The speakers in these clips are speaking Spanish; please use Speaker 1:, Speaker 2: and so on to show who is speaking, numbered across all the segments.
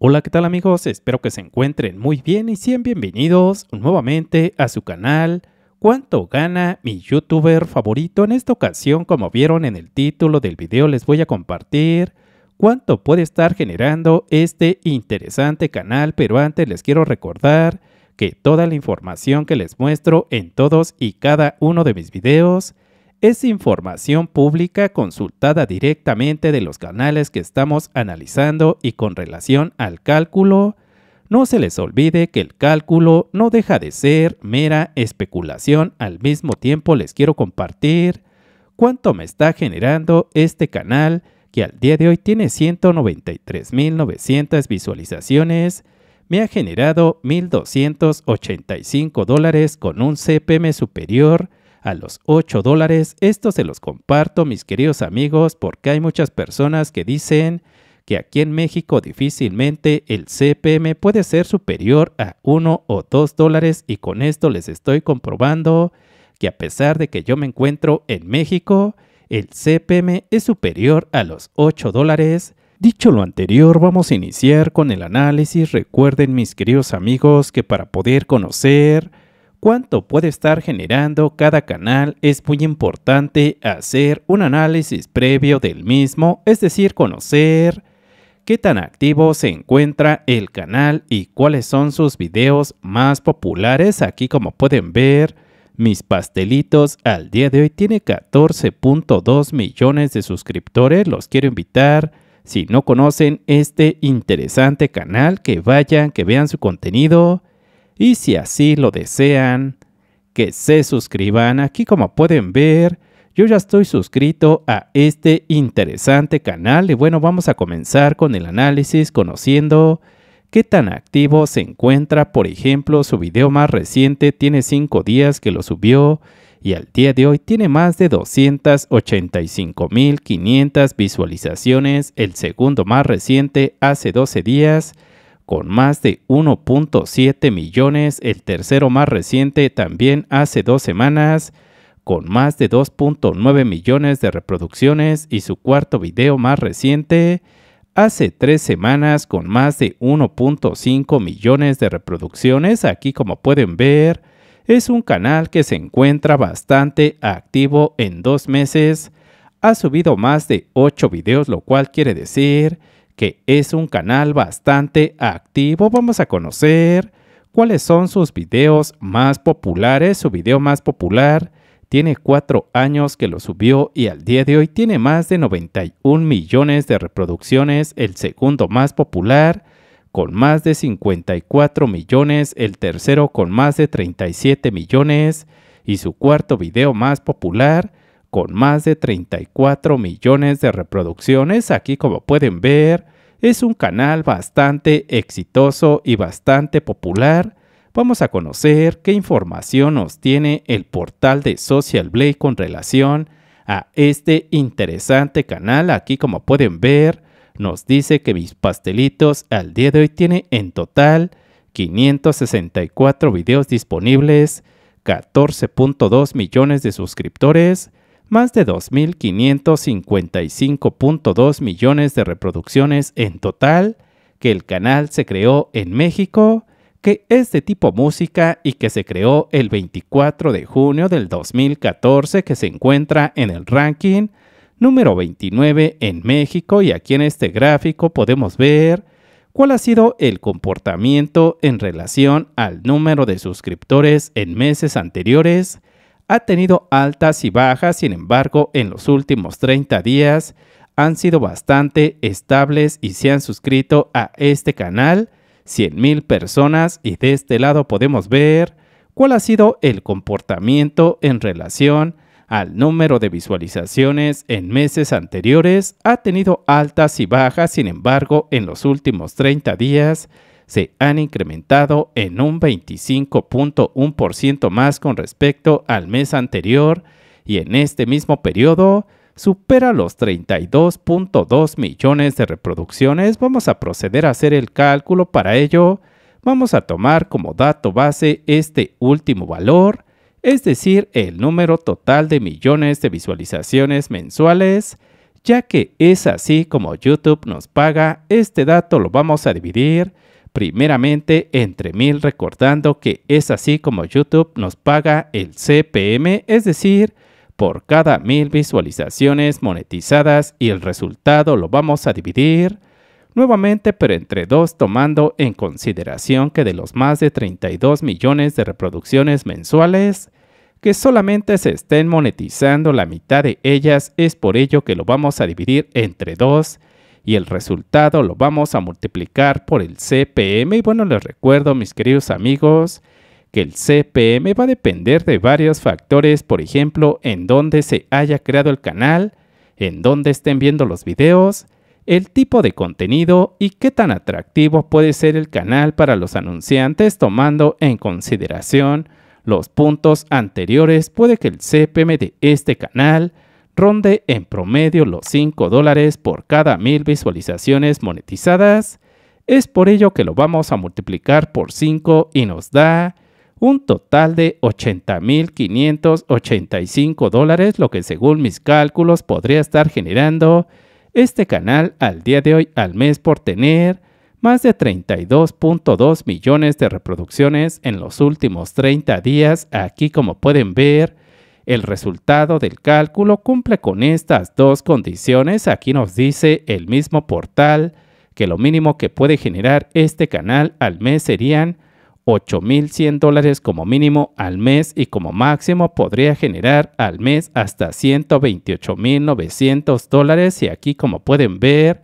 Speaker 1: Hola, ¿qué tal amigos? Espero que se encuentren muy bien y sean bienvenidos nuevamente a su canal ¿Cuánto gana mi youtuber favorito? En esta ocasión, como vieron en el título del video, les voy a compartir cuánto puede estar generando este interesante canal, pero antes les quiero recordar que toda la información que les muestro en todos y cada uno de mis videos es información pública consultada directamente de los canales que estamos analizando y con relación al cálculo, no se les olvide que el cálculo no deja de ser mera especulación. Al mismo tiempo les quiero compartir cuánto me está generando este canal que al día de hoy tiene 193.900 visualizaciones. Me ha generado 1.285 dólares con un CPM superior a los 8 dólares. Esto se los comparto, mis queridos amigos, porque hay muchas personas que dicen que aquí en México difícilmente el CPM puede ser superior a 1 o 2 dólares y con esto les estoy comprobando que a pesar de que yo me encuentro en México, el CPM es superior a los 8 dólares. Dicho lo anterior, vamos a iniciar con el análisis. Recuerden mis queridos amigos que para poder conocer Cuánto puede estar generando cada canal es muy importante hacer un análisis previo del mismo, es decir, conocer qué tan activo se encuentra el canal y cuáles son sus videos más populares. Aquí como pueden ver, mis pastelitos al día de hoy tiene 14.2 millones de suscriptores. Los quiero invitar, si no conocen este interesante canal, que vayan, que vean su contenido. Y si así lo desean, que se suscriban. Aquí como pueden ver, yo ya estoy suscrito a este interesante canal y bueno, vamos a comenzar con el análisis conociendo qué tan activo se encuentra. Por ejemplo, su video más reciente tiene 5 días que lo subió y al día de hoy tiene más de 285.500 visualizaciones. El segundo más reciente hace 12 días con más de 1.7 millones, el tercero más reciente también hace dos semanas, con más de 2.9 millones de reproducciones y su cuarto video más reciente hace tres semanas con más de 1.5 millones de reproducciones. Aquí como pueden ver es un canal que se encuentra bastante activo en dos meses. Ha subido más de 8 videos lo cual quiere decir que es un canal bastante activo. Vamos a conocer cuáles son sus videos más populares. Su video más popular tiene cuatro años que lo subió y al día de hoy tiene más de 91 millones de reproducciones. El segundo más popular con más de 54 millones, el tercero con más de 37 millones y su cuarto video más popular con más de 34 millones de reproducciones. Aquí como pueden ver, es un canal bastante exitoso y bastante popular. Vamos a conocer qué información nos tiene el portal de Social Blade con relación a este interesante canal. Aquí como pueden ver, nos dice que mis pastelitos al día de hoy tiene en total 564 videos disponibles, 14.2 millones de suscriptores, más de 2.555.2 millones de reproducciones en total, que el canal se creó en México, que es de tipo música y que se creó el 24 de junio del 2014 que se encuentra en el ranking número 29 en México y aquí en este gráfico podemos ver cuál ha sido el comportamiento en relación al número de suscriptores en meses anteriores ha tenido altas y bajas, sin embargo, en los últimos 30 días han sido bastante estables y se han suscrito a este canal 100.000 personas y de este lado podemos ver cuál ha sido el comportamiento en relación al número de visualizaciones en meses anteriores. Ha tenido altas y bajas, sin embargo, en los últimos 30 días se han incrementado en un 25.1% más con respecto al mes anterior y en este mismo periodo supera los 32.2 millones de reproducciones. Vamos a proceder a hacer el cálculo para ello. Vamos a tomar como dato base este último valor, es decir, el número total de millones de visualizaciones mensuales, ya que es así como YouTube nos paga, este dato lo vamos a dividir primeramente entre mil recordando que es así como YouTube nos paga el CPM, es decir, por cada mil visualizaciones monetizadas y el resultado lo vamos a dividir nuevamente pero entre dos tomando en consideración que de los más de 32 millones de reproducciones mensuales, que solamente se estén monetizando la mitad de ellas, es por ello que lo vamos a dividir entre dos y el resultado lo vamos a multiplicar por el CPM. Y bueno, les recuerdo, mis queridos amigos, que el CPM va a depender de varios factores, por ejemplo, en dónde se haya creado el canal, en dónde estén viendo los videos, el tipo de contenido y qué tan atractivo puede ser el canal para los anunciantes tomando en consideración los puntos anteriores puede que el CPM de este canal ronde en promedio los 5 dólares por cada mil visualizaciones monetizadas. Es por ello que lo vamos a multiplicar por 5 y nos da un total de 80.585 dólares, lo que según mis cálculos podría estar generando este canal al día de hoy al mes por tener más de 32.2 millones de reproducciones en los últimos 30 días. Aquí como pueden ver, el resultado del cálculo cumple con estas dos condiciones. Aquí nos dice el mismo portal que lo mínimo que puede generar este canal al mes serían 8.100 dólares como mínimo al mes y como máximo podría generar al mes hasta 128.900 dólares y aquí como pueden ver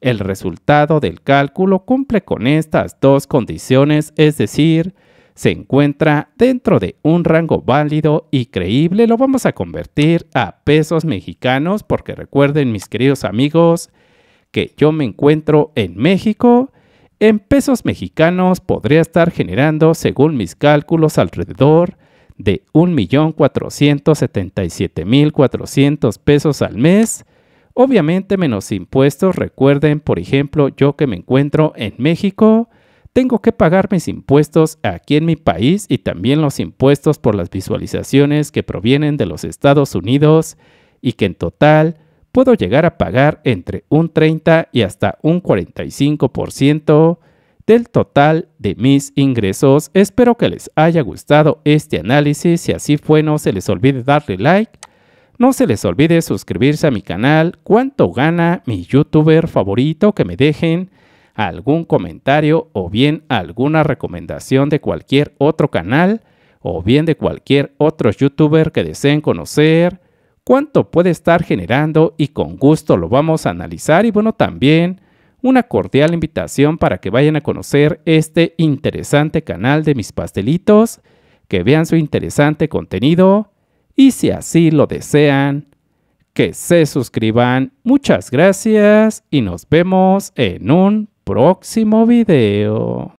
Speaker 1: el resultado del cálculo cumple con estas dos condiciones, es decir, se encuentra dentro de un rango válido y creíble, lo vamos a convertir a pesos mexicanos porque recuerden mis queridos amigos que yo me encuentro en México. En pesos mexicanos podría estar generando, según mis cálculos, alrededor de 1.477.400 pesos al mes. Obviamente menos impuestos, recuerden, por ejemplo, yo que me encuentro en México, tengo que pagar mis impuestos aquí en mi país y también los impuestos por las visualizaciones que provienen de los Estados Unidos y que en total puedo llegar a pagar entre un 30 y hasta un 45% del total de mis ingresos. Espero que les haya gustado este análisis. Si así fue, no se les olvide darle like. No se les olvide suscribirse a mi canal. ¿Cuánto gana mi youtuber favorito? Que me dejen algún comentario o bien alguna recomendación de cualquier otro canal o bien de cualquier otro youtuber que deseen conocer, cuánto puede estar generando y con gusto lo vamos a analizar y bueno también una cordial invitación para que vayan a conocer este interesante canal de mis pastelitos, que vean su interesante contenido y si así lo desean, que se suscriban. Muchas gracias y nos vemos en un próximo video.